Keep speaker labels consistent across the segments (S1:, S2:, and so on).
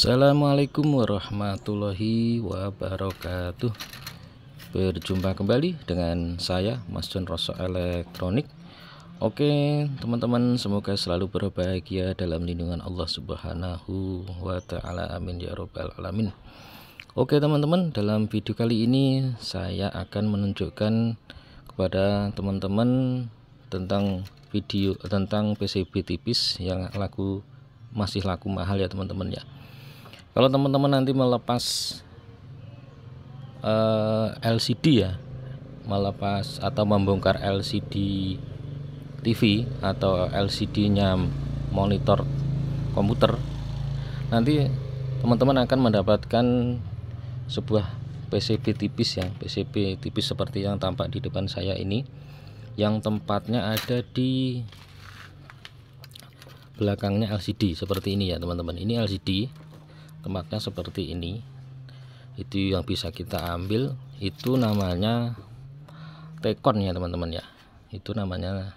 S1: Assalamualaikum warahmatullahi wabarakatuh Berjumpa kembali dengan saya Mas John Rosso Elektronik Oke teman-teman semoga selalu berbahagia dalam lindungan Allah subhanahu wa ta'ala amin ya robbal alamin Oke teman-teman dalam video kali ini saya akan menunjukkan kepada teman-teman tentang video tentang PCB tipis yang laku masih laku mahal ya teman-teman ya kalau teman-teman nanti melepas uh, eh, LCD ya melepas atau membongkar LCD TV atau LCD-nya monitor komputer nanti teman-teman akan mendapatkan sebuah PCB tipis ya PCB tipis seperti yang tampak di depan saya ini yang tempatnya ada di belakangnya LCD seperti ini ya teman-teman ini LCD tempatnya seperti ini itu yang bisa kita ambil itu namanya tekon ya teman-teman ya itu namanya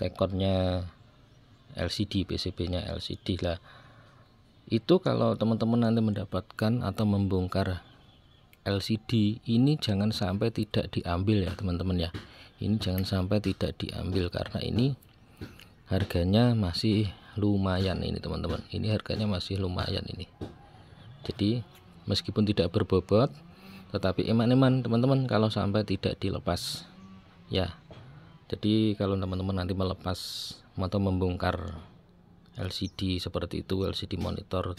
S1: tekonnya LCD PCB nya LCD lah itu kalau teman-teman nanti mendapatkan atau membongkar LCD ini jangan sampai tidak diambil ya teman-teman ya ini jangan sampai tidak diambil karena ini harganya masih lumayan ini teman-teman ini harganya masih lumayan ini jadi meskipun tidak berbobot tetapi eman-eman teman-teman kalau sampai tidak dilepas ya jadi kalau teman-teman nanti melepas atau membongkar LCD seperti itu LCD monitor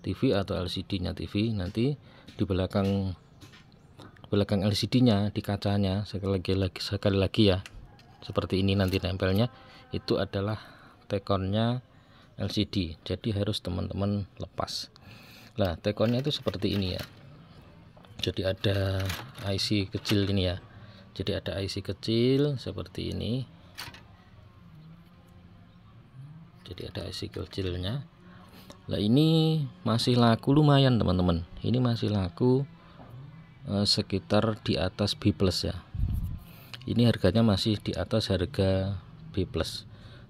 S1: TV atau LCD nya TV nanti di belakang belakang LCD nya di kacanya sekali lagi, lagi sekali lagi ya seperti ini nanti nempelnya itu adalah tekonnya LCD jadi harus teman-teman lepas lah tekonnya itu seperti ini ya jadi ada IC kecil ini ya jadi ada IC kecil seperti ini jadi ada IC kecilnya Nah ini masih laku lumayan teman-teman ini masih laku eh, sekitar di atas B plus ya ini harganya masih di atas harga B plus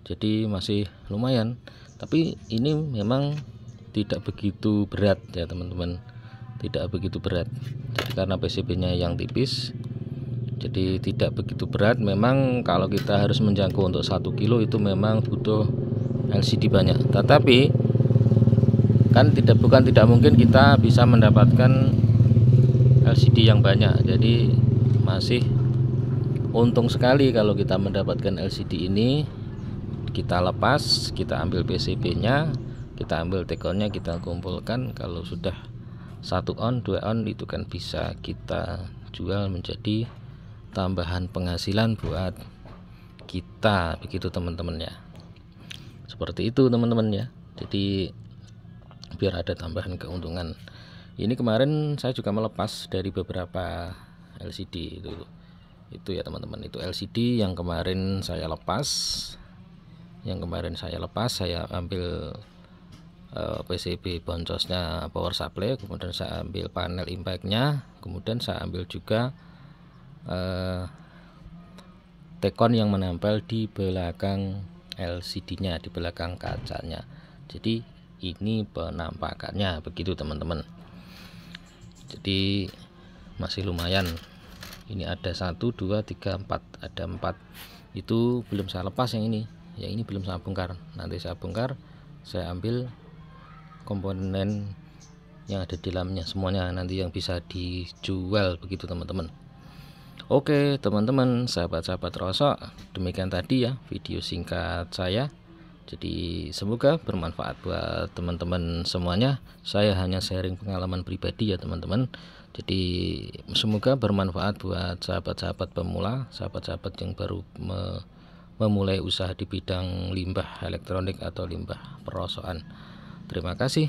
S1: jadi masih lumayan tapi ini memang tidak begitu berat ya teman-teman tidak begitu berat jadi karena PCB nya yang tipis jadi tidak begitu berat memang kalau kita harus menjangkau untuk 1 kilo itu memang butuh LCD banyak tetapi kan tidak bukan tidak mungkin kita bisa mendapatkan LCD yang banyak jadi masih untung sekali kalau kita mendapatkan LCD ini kita lepas kita ambil PCB nya kita ambil tekonnya kita kumpulkan kalau sudah satu on dua on itu kan bisa kita jual menjadi tambahan penghasilan buat kita begitu teman-teman ya seperti itu teman-teman ya jadi biar ada tambahan keuntungan ini kemarin saya juga melepas dari beberapa LCD itu itu ya teman-teman itu LCD yang kemarin saya lepas yang kemarin saya lepas saya ambil eh, PCB boncosnya power supply kemudian saya ambil panel impactnya kemudian saya ambil juga eh, tekon yang menempel di belakang LCD nya di belakang kacanya jadi ini penampakannya begitu teman-teman jadi masih lumayan ini ada 1 2 3 4 ada 4 itu belum saya lepas yang ini yang ini belum saya bongkar nanti saya bongkar saya ambil komponen yang ada di dalamnya semuanya nanti yang bisa dijual begitu teman-teman Oke teman-teman sahabat-sahabat rosok demikian tadi ya video singkat saya jadi semoga bermanfaat buat teman-teman semuanya saya hanya sharing pengalaman pribadi ya teman-teman jadi semoga bermanfaat buat sahabat-sahabat pemula sahabat-sahabat yang baru memulai usaha di bidang limbah elektronik atau limbah perosokan. Terima kasih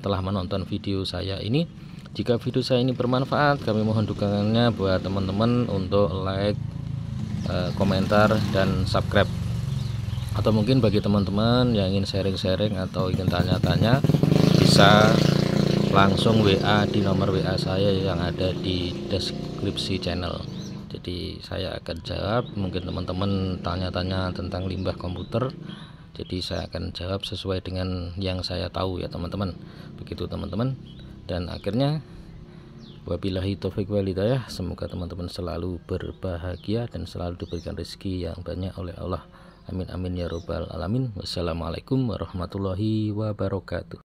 S1: telah menonton video saya ini. Jika video saya ini bermanfaat, kami mohon dukungannya buat teman-teman untuk like, eh, komentar, dan subscribe. Atau mungkin bagi teman-teman yang ingin sharing-sharing atau ingin tanya-tanya, bisa langsung WA di nomor WA saya yang ada di deskripsi channel jadi saya akan jawab mungkin teman-teman tanya-tanya tentang limbah komputer jadi saya akan jawab sesuai dengan yang saya tahu ya teman-teman begitu teman-teman dan akhirnya wabillahi taufik walidayah semoga teman-teman selalu berbahagia dan selalu diberikan rezeki yang banyak oleh Allah amin amin ya robbal alamin wassalamualaikum warahmatullahi wabarakatuh